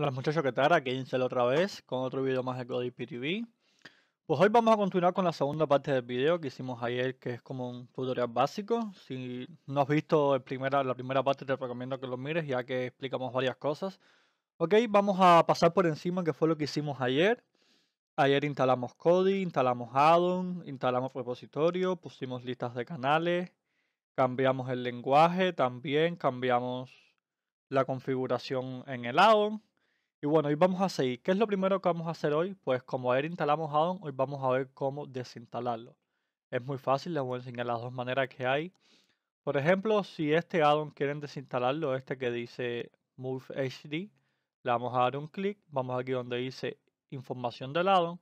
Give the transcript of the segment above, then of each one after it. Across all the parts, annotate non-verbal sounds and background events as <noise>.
Hola muchachos, ¿qué tal? Aquí Incel otra vez con otro video más de Cody PTV. Pues hoy vamos a continuar con la segunda parte del video que hicimos ayer, que es como un tutorial básico. Si no has visto la primera parte, te recomiendo que lo mires, ya que explicamos varias cosas. Ok, vamos a pasar por encima que fue lo que hicimos ayer. Ayer instalamos Kodi, instalamos addon, instalamos repositorio, pusimos listas de canales, cambiamos el lenguaje, también cambiamos la configuración en el addon y bueno, hoy vamos a seguir. ¿Qué es lo primero que vamos a hacer hoy? Pues como ayer instalamos addon, hoy vamos a ver cómo desinstalarlo. Es muy fácil, les voy a enseñar las dos maneras que hay. Por ejemplo, si este addon quieren desinstalarlo, este que dice Move HD, le vamos a dar un clic, vamos aquí donde dice información del addon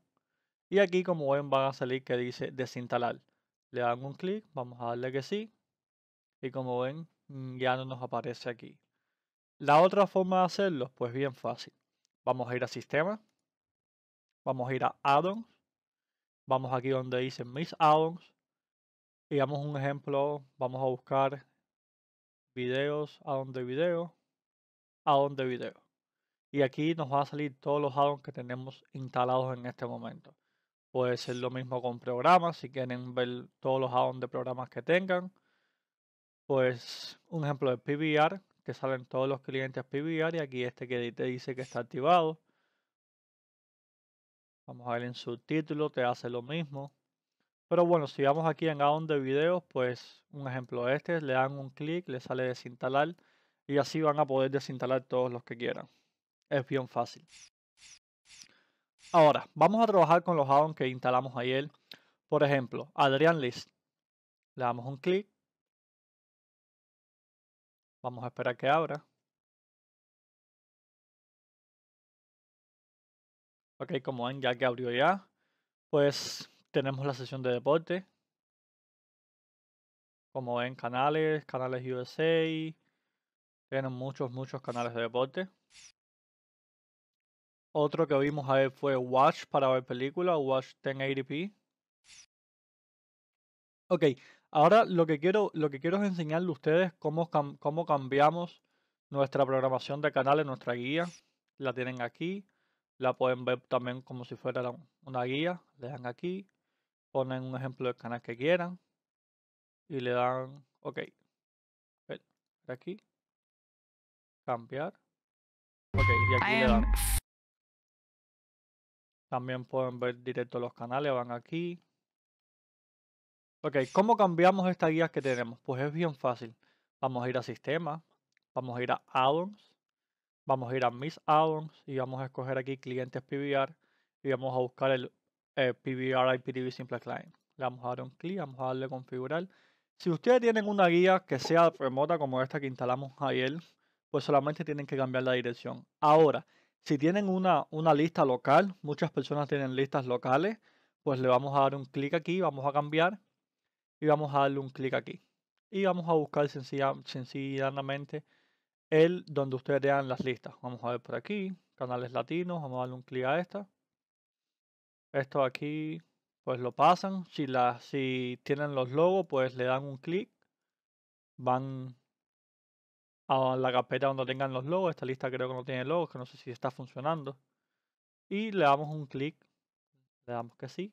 y aquí como ven van a salir que dice desinstalar. Le dan un clic, vamos a darle que sí y como ven mm, ya no nos aparece aquí. La otra forma de hacerlo, pues bien fácil. Vamos a ir a sistema. Vamos a ir a addons. Vamos aquí donde dice mis addons. Y damos un ejemplo. Vamos a buscar videos, addon de video, addon de video. Y aquí nos va a salir todos los addons que tenemos instalados en este momento. Puede ser lo mismo con programas, si quieren ver todos los addons de programas que tengan. Pues un ejemplo de PBR, que salen todos los clientes PBR y aquí este que te dice que está activado. Vamos a ver en subtítulo, te hace lo mismo. Pero bueno, si vamos aquí en addon de videos, pues un ejemplo este, le dan un clic, le sale desinstalar y así van a poder desinstalar todos los que quieran. Es bien fácil. Ahora, vamos a trabajar con los addons que instalamos ayer. Por ejemplo, Adrian List. Le damos un clic Vamos a esperar que abra. Ok, como ven, ya que abrió ya, pues tenemos la sesión de deporte. Como ven, canales, canales USA. Tienen muchos, muchos canales de deporte. Otro que vimos a ver fue Watch para ver película, Watch 1080p. Ok, Ahora lo que quiero, lo que quiero es enseñarle a ustedes cómo, cómo cambiamos nuestra programación de canales, nuestra guía. La tienen aquí. La pueden ver también como si fuera una guía. Le dan aquí. Ponen un ejemplo de canal que quieran. Y le dan OK. aquí. Cambiar. OK, y aquí le dan. Em. También pueden ver directo los canales. Van aquí. Ok, ¿cómo cambiamos esta guía que tenemos? Pues es bien fácil. Vamos a ir a Sistema, vamos a ir a Addons, vamos a ir a Mis Addons y vamos a escoger aquí Clientes PBR y vamos a buscar el PVR eh, PBR IPTV Simple Client. Le vamos a dar un clic, vamos a darle Configurar. Si ustedes tienen una guía que sea remota como esta que instalamos ayer, pues solamente tienen que cambiar la dirección. Ahora, si tienen una, una lista local, muchas personas tienen listas locales, pues le vamos a dar un clic aquí, vamos a cambiar y vamos a darle un clic aquí. Y vamos a buscar sencillamente el donde ustedes vean las listas. Vamos a ver por aquí, canales latinos, vamos a darle un clic a esta. Esto aquí, pues lo pasan. Si, si tienen los logos, pues le dan un clic. Van a la carpeta donde tengan los logos. Esta lista creo que no tiene logos, que no sé si está funcionando. Y le damos un clic. Le damos que sí.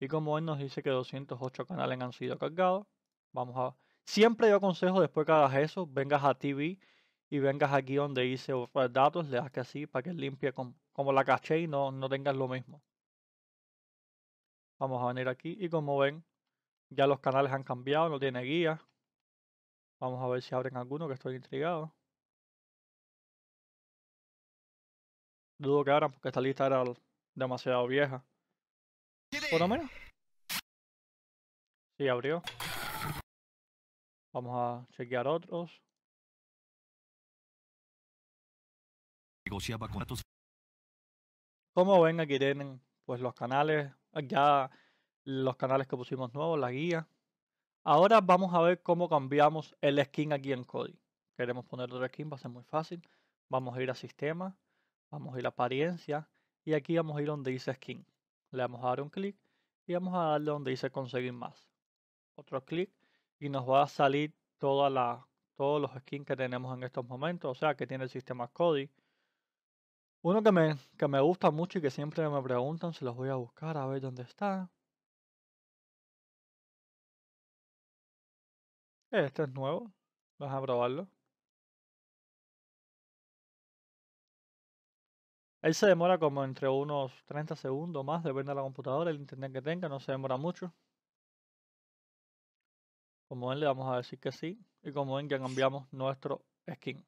Y como ven nos dice que 208 canales han sido cargados. Vamos a... Siempre yo aconsejo después que hagas eso, vengas a TV y vengas aquí donde dice datos, le das que así para que limpie como la caché y no, no tengas lo mismo. Vamos a venir aquí y como ven, ya los canales han cambiado, no tiene guía. Vamos a ver si abren alguno, que estoy intrigado. Dudo que abran porque esta lista era demasiado vieja. Por lo menos. Sí, abrió. Vamos a chequear otros. Negociaba Como ven, aquí tienen pues los canales, ya los canales que pusimos nuevos, la guía. Ahora vamos a ver cómo cambiamos el skin aquí en código Queremos poner otro skin, va a ser muy fácil. Vamos a ir a sistema, vamos a ir a apariencia y aquí vamos a ir donde dice skin. Le vamos a dar un clic y vamos a darle donde dice conseguir más. Otro clic y nos va a salir todos los skins que tenemos en estos momentos, o sea que tiene el sistema Cody. Uno que me, que me gusta mucho y que siempre me preguntan, se los voy a buscar a ver dónde está. Este es nuevo, vamos a probarlo. Él se demora como entre unos 30 segundos más, depende de la computadora, el internet que tenga, no se demora mucho. Como ven, le vamos a decir que sí. Y como ven, ya cambiamos nuestro skin.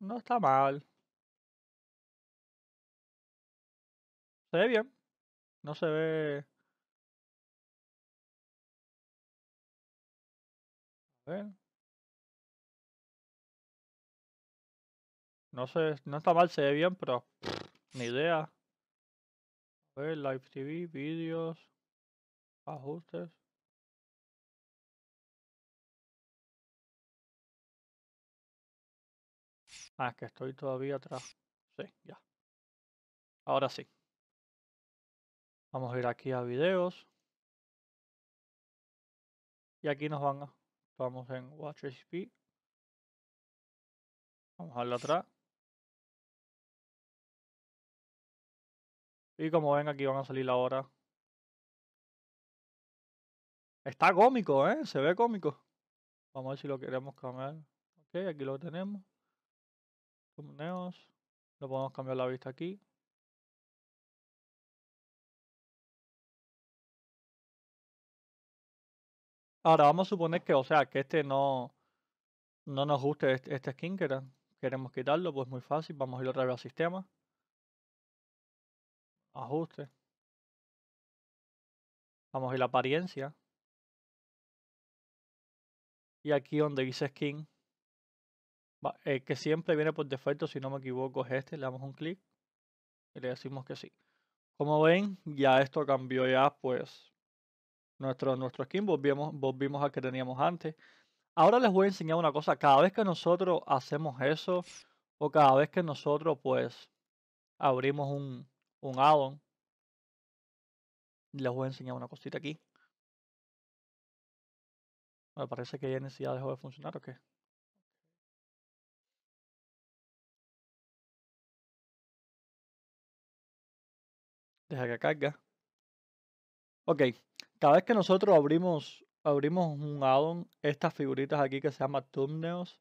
No está mal. Se ve bien. No se ve... A No sé, no está mal, se ve bien, pero ni idea. A Live TV, vídeos, ajustes. Ah, es que estoy todavía atrás. Sí, ya. Ahora sí. Vamos a ir aquí a videos. Y aquí nos van a... Vamos en Watch HP. Vamos a darle atrás. Y como ven, aquí van a salir la hora. Está cómico, ¿eh? Se ve cómico. Vamos a ver si lo queremos cambiar. Ok, aquí lo tenemos. Lo podemos cambiar la vista aquí. Ahora vamos a suponer que, o sea, que este no, no nos guste este, este skin que era. ¿eh? Queremos quitarlo, pues muy fácil. Vamos a ir otra vez al sistema. Ajuste. Vamos a ir a apariencia. Y aquí donde dice skin. que siempre viene por defecto, si no me equivoco, es este. Le damos un clic y le decimos que sí. Como ven, ya esto cambió ya, pues, nuestro, nuestro skin. Volvimos, volvimos al que teníamos antes. Ahora les voy a enseñar una cosa. Cada vez que nosotros hacemos eso, o cada vez que nosotros, pues, abrimos un, un addon. Les voy a enseñar una cosita aquí. Me parece que ya dejó de funcionar o qué. Deja que carga. Ok, cada vez que nosotros abrimos, abrimos un addon, estas figuritas aquí que se llama thumbnails,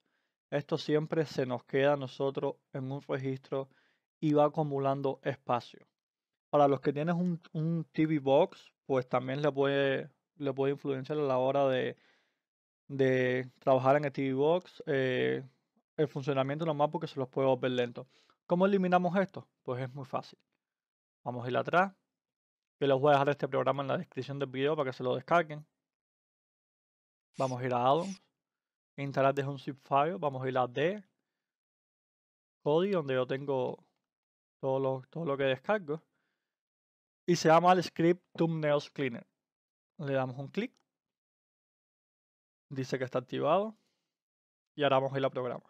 esto siempre se nos queda a nosotros en un registro y va acumulando espacio. Para los que tienen un, TV Box, pues también le puede, le puede influenciar a la hora de, de trabajar en el TV Box eh, el funcionamiento nomás porque se los puede ver lento. ¿Cómo eliminamos esto? Pues es muy fácil. Vamos a ir atrás. que les voy a dejar este programa en la descripción del video para que se lo descarguen. Vamos a ir a Addons. Instalar desde un zip file. Vamos a ir a D. Cody donde yo tengo todo lo que descargo y se llama el script Thumbnails Cleaner. Le damos un clic. Dice que está activado. Y ahora vamos a ir al programa.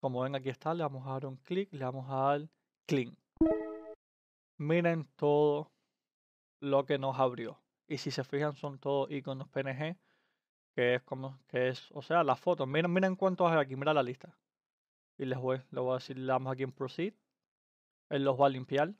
Como ven, aquí está. Le vamos a dar un clic. Le vamos a dar clean. Miren todo lo que nos abrió. Y si se fijan, son todos iconos PNG. Que es como, que es, o sea, las fotos. Miren, miren cuántos hay aquí. Mira la lista. Y les voy, les voy a decir, le damos aquí en Proceed. Él los va a limpiar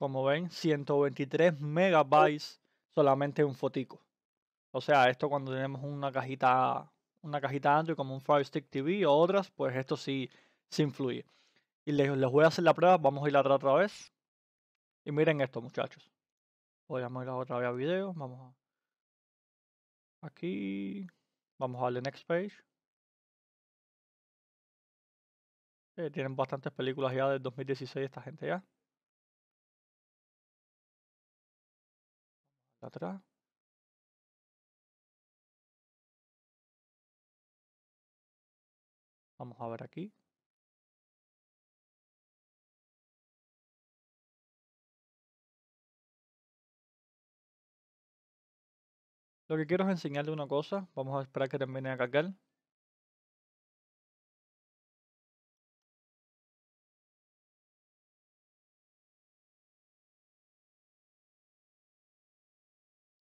Como ven, 123 megabytes solamente un fotico. O sea, esto cuando tenemos una cajita, una cajita Android como un Fire Stick TV o otras, pues esto sí, sí influye. Y les, les voy a hacer la prueba, vamos a ir la otra vez. Y miren esto, muchachos. Podríamos ir a otra vez a video, vamos a... Aquí, vamos a darle next page. Eh, tienen bastantes películas ya del 2016 esta gente ya. atrás Vamos a ver aquí. Lo que quiero es enseñarle una cosa. Vamos a esperar que termine a cargar.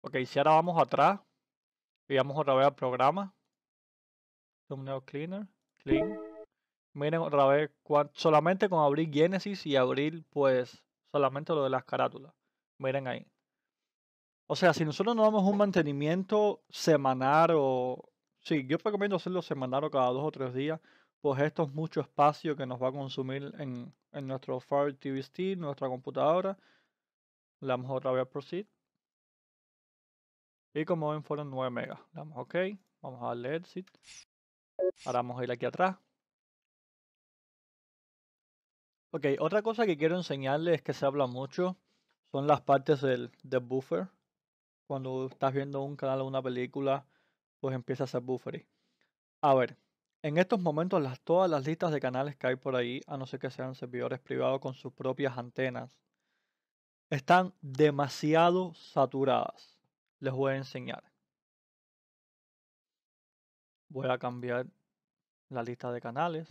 Ok, si ahora vamos atrás y vamos otra vez al programa. Thumbnail Cleaner, Clean. Miren otra vez, solamente con abrir Genesis y abrir pues solamente lo de las carátulas. Miren ahí. O sea, si nosotros no damos un mantenimiento semanal o... Sí, yo recomiendo hacerlo semanal o cada dos o tres días, pues esto es mucho espacio que nos va a consumir en, en nuestro Fire TV nuestra computadora. Le damos otra vez a Proceed. Y como ven fueron 9 megas. damos OK. Vamos a darle exit. Ahora vamos a ir aquí atrás. Ok, otra cosa que quiero enseñarles es que se habla mucho. Son las partes del, buffer. Cuando estás viendo un canal o una película, pues empieza a ser buffering. A ver, en estos momentos las, todas las listas de canales que hay por ahí, a no ser que sean servidores privados con sus propias antenas, están demasiado saturadas les voy a enseñar. Voy a cambiar la lista de canales.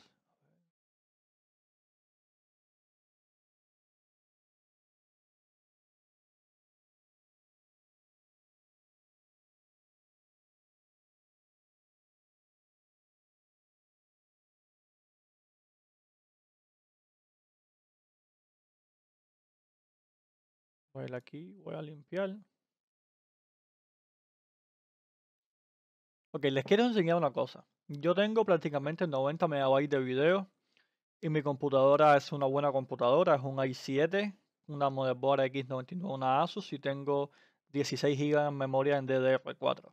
Voy a ir aquí, voy a limpiar. Ok, les quiero enseñar una cosa. Yo tengo prácticamente 90 MB de video y mi computadora es una buena computadora, es un i7, una motherboard X99, una Asus y tengo 16 GB de memoria en DDR4.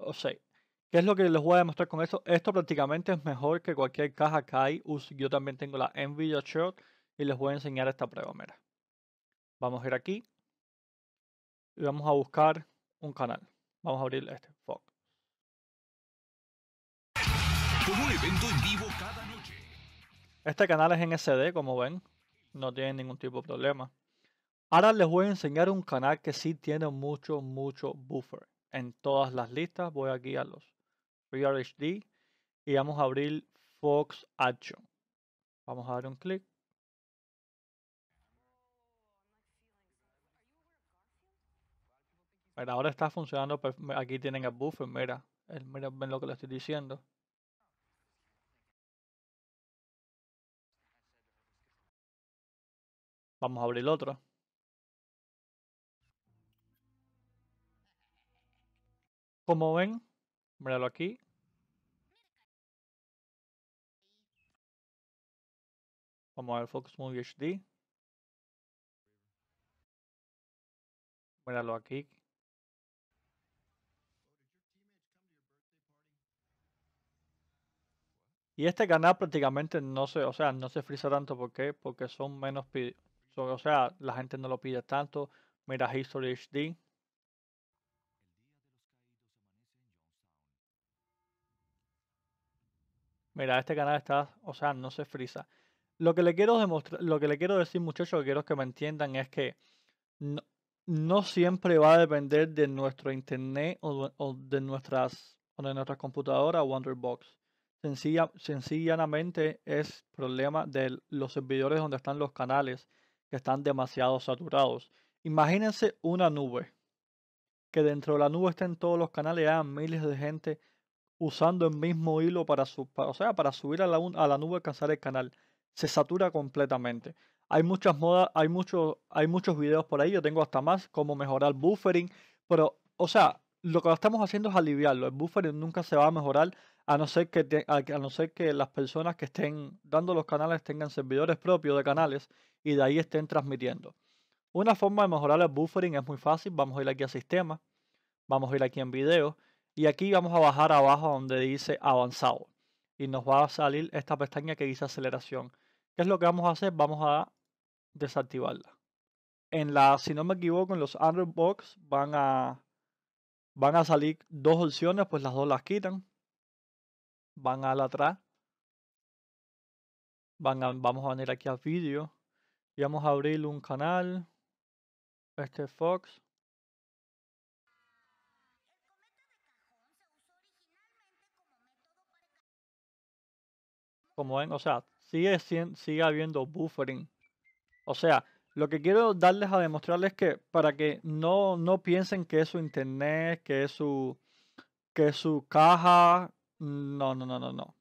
O sea, ¿qué es lo que les voy a demostrar con esto? Esto prácticamente es mejor que cualquier caja que hay. Yo también tengo la Nvidia Short y les voy a enseñar esta prueba. Mira, vamos a ir aquí y vamos a buscar un canal. Vamos a abrir este, Fox. Este canal es en SD, como ven. No tiene ningún tipo de problema. Ahora les voy a enseñar un canal que sí tiene mucho, mucho buffer. En todas las listas voy aquí a los VRHD y vamos a abrir Fox Action. Vamos a dar un clic. Pero ahora está funcionando. Aquí tienen el buffer, mira. mira, ven lo que le estoy diciendo. Vamos a abrir el otro. Como ven, míralo aquí. Vamos a ver Focus Movie HD. Míralo aquí. Y este canal prácticamente no se, o sea, no se frisa tanto. ¿Por qué? Porque son menos, o sea, la gente no lo pide tanto. Mira History HD. Mira, este canal está, o sea, no se frisa. Lo que le quiero demostrar, lo que le quiero decir, muchachos, que quiero que me entiendan es que no, siempre va a depender de nuestro internet o, de nuestras o de nuestra computadora Wonderbox. Sencilla, sencillamente es problema de los servidores donde están los canales que están demasiado saturados. Imagínense una nube, que dentro de la nube estén todos los canales y miles de gente usando el mismo hilo para, o sea, para subir a la, a la nube y el canal. Se satura completamente. Hay muchas modas, hay, muchos hay muchos videos por ahí, yo tengo hasta más, cómo mejorar buffering, pero, o sea, lo que estamos haciendo es aliviarlo. El buffering nunca se va a mejorar a no ser que, a no ser que las personas que estén dando los canales tengan servidores propios de canales y de ahí estén transmitiendo. Una forma de mejorar el buffering es muy fácil. Vamos a ir aquí a sistema. Vamos a ir aquí en video. Y aquí vamos a bajar abajo donde dice avanzado. Y nos va a salir esta pestaña que dice aceleración. ¿Qué es lo que vamos a hacer? Vamos a desactivarla. En la, si no me equivoco, en los Android Box van a, van a salir dos opciones, pues las dos las quitan. Van al atrás. Van vamos a venir aquí a vídeo y vamos a abrir un canal. Este Fox. Como ven, o sea, sigue, sigue habiendo buffering. O sea, lo que quiero darles a demostrarles que para que no, no piensen que es su internet, que es su, que es su caja. No, no, no, no, no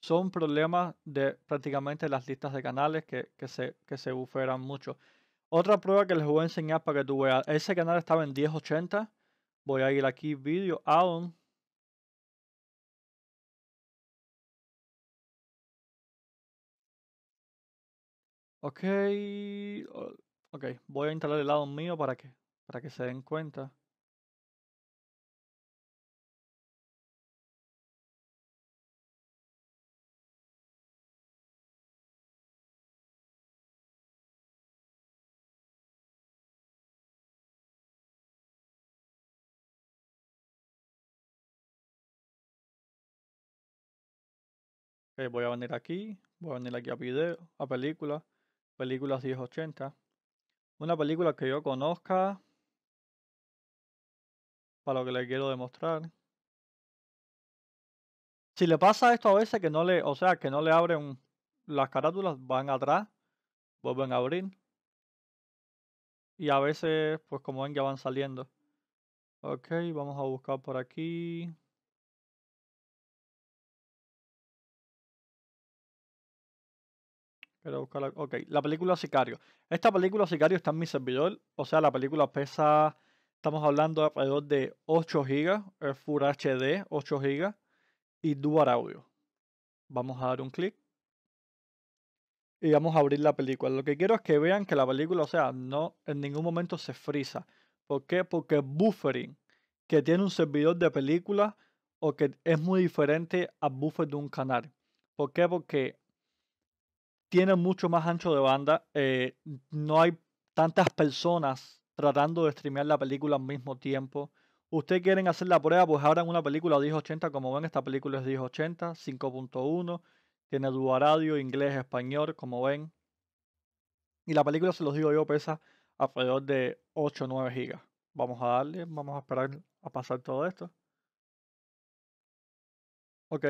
son problemas de prácticamente las listas de canales que, que se, que se buferan mucho. Otra prueba que les voy a enseñar para que tú veas. Ese canal estaba en 1080. Voy a ir aquí, Video Add-on. Ok, ok, voy a instalar el lado mío para que, para que se den cuenta. Eh, voy a venir aquí, voy a venir aquí a video, a película, películas 1080. Una película que yo conozca para lo que le quiero demostrar. Si le pasa esto a veces que no le, o sea, que no le abren las carátulas, van atrás, vuelven a abrir. Y a veces, pues como ven, ya van saliendo. Ok, vamos a buscar por aquí. Ok, la película Sicario. Esta película Sicario está en mi servidor. O sea, la película pesa. Estamos hablando de alrededor de 8 GB, Full HD 8 GB y Dual Audio. Vamos a dar un clic y vamos a abrir la película. Lo que quiero es que vean que la película, o sea, no en ningún momento se frisa. ¿Por qué? Porque buffering que tiene un servidor de película o que es muy diferente al buffer de un canal. ¿Por qué? Porque tiene mucho más ancho de banda. Eh, no hay tantas personas tratando de streamear la película al mismo tiempo. Ustedes quieren hacer la prueba, pues abran una película 1080, como ven, esta película es 1080, 5.1, tiene Radio, inglés, español, como ven. Y la película, se los digo yo, pesa alrededor de 8 o 9 gigas. Vamos a darle, vamos a esperar a pasar todo esto. Ok.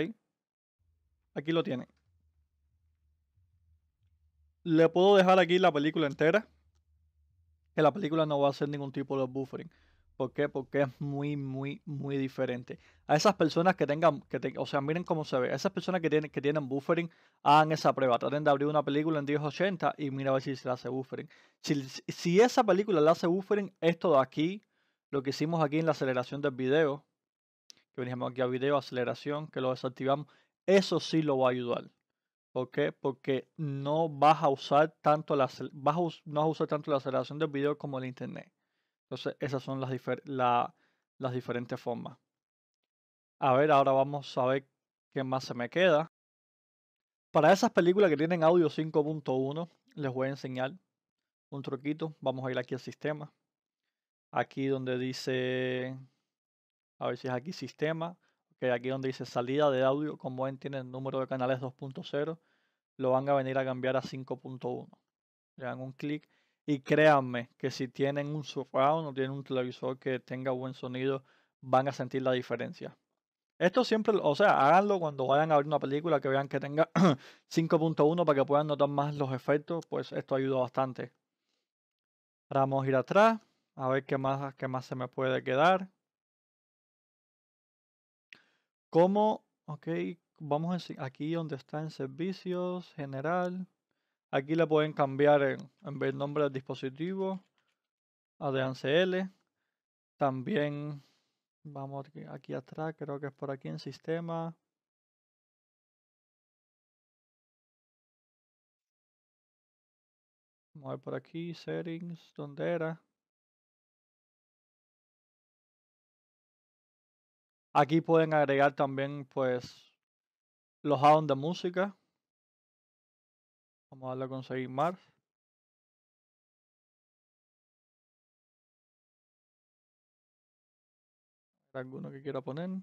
Aquí lo tienen le puedo dejar aquí la película entera. Que la película no va a hacer ningún tipo de buffering. ¿Por qué? Porque es muy, muy, muy diferente. A esas personas que tengan, que o sea, miren cómo se ve. esas personas que tienen, que tienen buffering, hagan esa prueba. Traten de abrir una película en 1080 y mira a ver si se hace buffering. Si, si esa película la hace buffering, esto de aquí, lo que hicimos aquí en la aceleración del video, que veníamos aquí a video, aceleración, que lo desactivamos, eso sí lo va a ayudar. ¿Por Porque no vas a usar tanto la, vas no usar tanto la aceleración del video como el internet. Entonces, esas son las, las diferentes formas. A ver, ahora vamos a ver qué más se me queda. Para esas películas que tienen audio 5.1, les voy a enseñar un truquito. Vamos a ir aquí al sistema. Aquí donde dice, a ver si es aquí sistema. aquí donde dice salida de audio, como ven tiene el número de canales 2.0 lo van a venir a cambiar a 5.1. Le dan un clic y créanme que si tienen un surround o tienen un televisor que tenga buen sonido, van a sentir la diferencia. Esto siempre, o sea, háganlo cuando vayan a ver una película que vean que tenga 5.1 <clears throat> para que puedan notar más los efectos, pues esto ayuda bastante. Ahora vamos a ir atrás, a ver qué más, qué más se me puede quedar. ¿Cómo, ok, vamos aquí donde está en servicios, general. Aquí la pueden cambiar en, el nombre del dispositivo a También vamos aquí atrás, creo que es por aquí en sistema. Vamos a ver por aquí, settings, donde era? Aquí pueden agregar también pues los addons de música. Vamos a darle a conseguir más. ¿Alguno que quiera poner? Vamos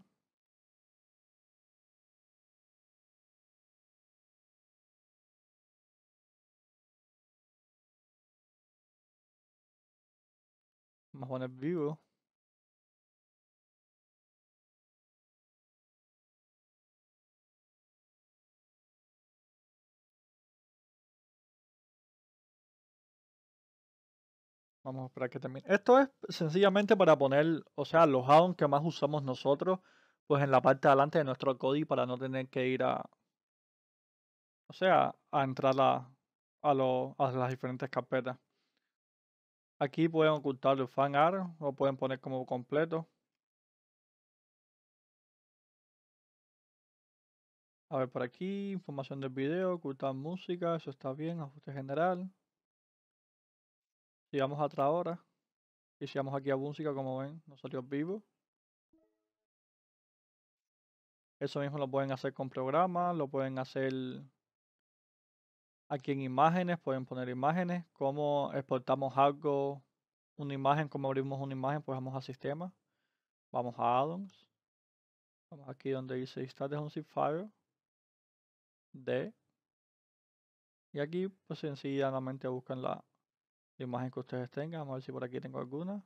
a poner vivo. Vamos a esperar que termine. Esto es sencillamente para poner, o sea, los addons que más usamos nosotros, pues en la parte de adelante de nuestro código para no tener que ir a, o sea, a entrar a, a, a las diferentes carpetas. Aquí pueden ocultar el art lo pueden poner como completo. A ver, por aquí, información del video, ocultar música, eso está bien, ajuste general vamos a ahora, Y vamos aquí a música, como ven, nos salió vivo. Eso mismo lo pueden hacer con programas, lo pueden hacer aquí en imágenes, pueden poner imágenes, cómo exportamos algo, una imagen, cómo abrimos una imagen, pues vamos a sistema, vamos a addons, vamos aquí donde dice instal de un zip file, D, y aquí pues sencillamente buscan la imagen que ustedes tengan. a ver si por aquí tengo alguna.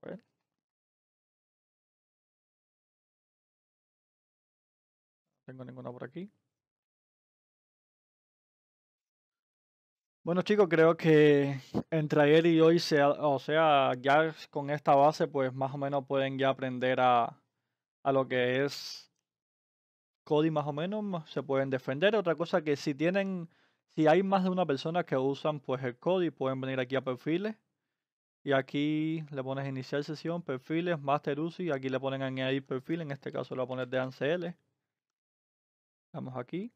Pues. tengo ninguna por aquí. Bueno chicos, creo que entre ayer y hoy, o sea, ya con esta base, pues más o menos pueden ya aprender a, a lo que es Cody más o menos, se pueden defender. Otra cosa que si tienen, si hay más de una persona que usan pues el Cody, pueden venir aquí a perfiles. Y aquí le pones iniciar sesión, perfiles, master UCI. Aquí le ponen añadir perfil, en este caso lo voy a poner de ANCL. Vamos aquí.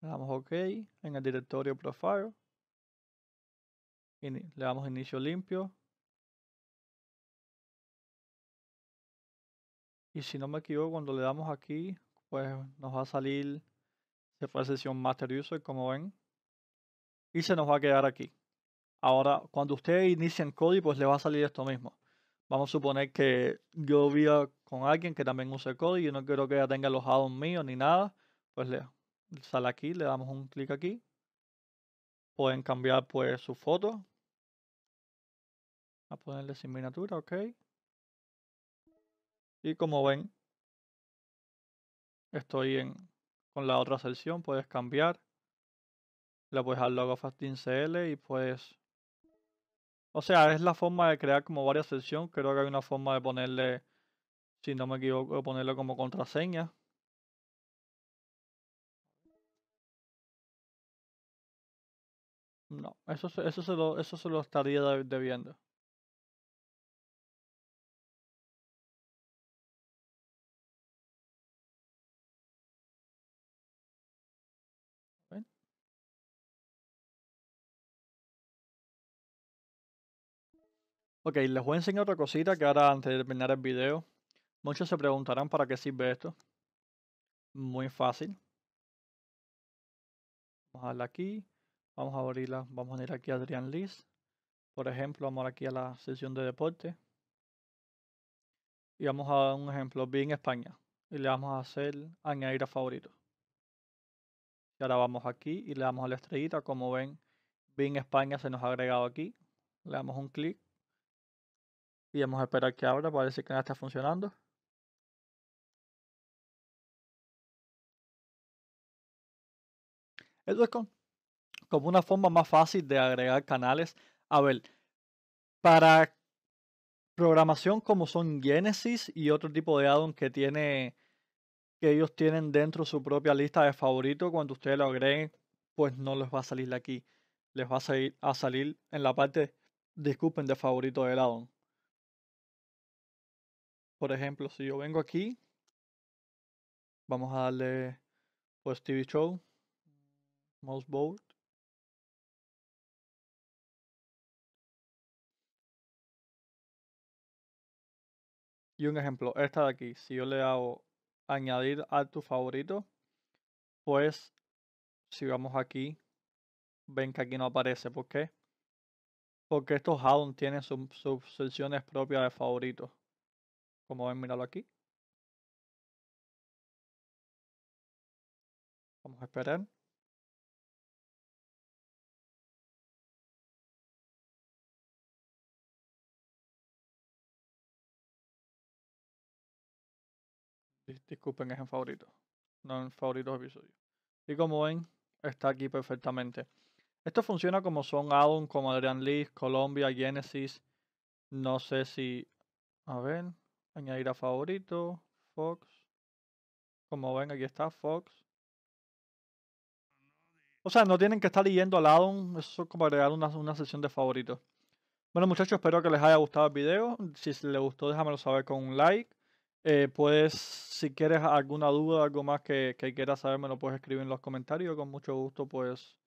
Le damos OK en el directorio profile. le damos inicio limpio. Y si no me equivoco, cuando le damos aquí, pues nos va a salir, se fue a sesión Master User, como ven. Y se nos va a quedar aquí. Ahora, cuando ustedes inician Cody pues le va a salir esto mismo. Vamos a suponer que yo viva con alguien que también use Kodi y no quiero que ya tenga los addons míos ni nada. Pues le sale aquí, le damos un clic aquí. Pueden cambiar pues su foto. A ponerle sin miniatura, ok. Y como ven, estoy en, con la otra sección, puedes cambiar. Le puedes dar logo CL y puedes... O sea, es la forma de crear como varias secciones. Creo que hay una forma de ponerle, si no me equivoco, ponerle como contraseña. No, eso, eso, se, lo, eso se lo estaría debiendo. Ok, les voy a enseñar otra cosita que ahora antes de terminar el video. Muchos se preguntarán para qué sirve esto. Muy fácil. Vamos a darle aquí. Vamos a abrirla. Vamos a ir aquí a Adrián Liz. Por ejemplo, vamos aquí a la sesión de deporte. Y vamos a dar un ejemplo. Vi España. Y le vamos a hacer añadir a favorito. Y ahora vamos aquí y le damos a la estrellita. Como ven, vi España se nos ha agregado aquí. Le damos un clic y vamos a esperar que abra, parece que nada está funcionando. Esto es como una forma más fácil de agregar canales. A ver, para programación como son Genesis y otro tipo de addon que tiene que ellos tienen dentro su propia lista de favoritos, cuando ustedes lo agreguen, pues no les va a salir de aquí. Les va a salir, a salir en la parte, disculpen, de favorito del addon. Por ejemplo, si yo vengo aquí, vamos a darle pues TV Show, most Board. Y un ejemplo, esta de aquí, si yo le hago añadir a tu favorito, pues si vamos aquí, ven que aquí no aparece. ¿Por qué? Porque estos addons tienen sus secciones propias de favoritos. Como ven, míralo aquí. Vamos a esperar. Disculpen, es en favorito. no en favorito episodio. Y como ven, está aquí perfectamente. Esto funciona como son Adam, como Adrian Lee, Colombia, Genesis. No sé si. A ver. Añadir a favorito. Fox. Como ven, aquí está Fox. O sea, no tienen que estar leyendo al addon. Eso es como agregar una, una sesión de favoritos. Bueno, muchachos, espero que les haya gustado el video. Si les gustó, déjamelo saber con un like. Eh, puedes, si quieres alguna duda, algo más que, que quieras saber, me lo puedes escribir en los comentarios. Con mucho gusto, pues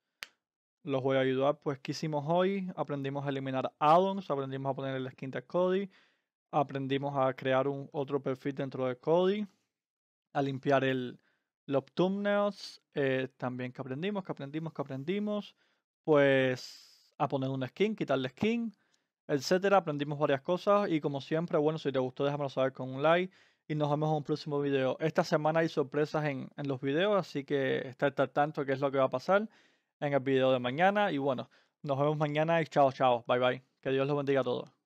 los voy a ayudar. Pues, ¿qué hicimos hoy? Aprendimos a eliminar addons, aprendimos a poner el skin de Cody, aprendimos a crear un, otro perfil dentro de Kodi, a limpiar el, los thumbnails, eh, también que aprendimos, que aprendimos, que aprendimos, pues a poner una skin, quitarle skin, etcétera. Aprendimos varias cosas y como siempre, bueno, si te gustó déjamelo saber con un like y nos vemos en un próximo video. Esta semana hay sorpresas en, los videos, así que estar al tanto qué es lo que va a pasar en el video de mañana y bueno, nos vemos mañana y chao, chao, bye bye. Que Dios los bendiga a todos.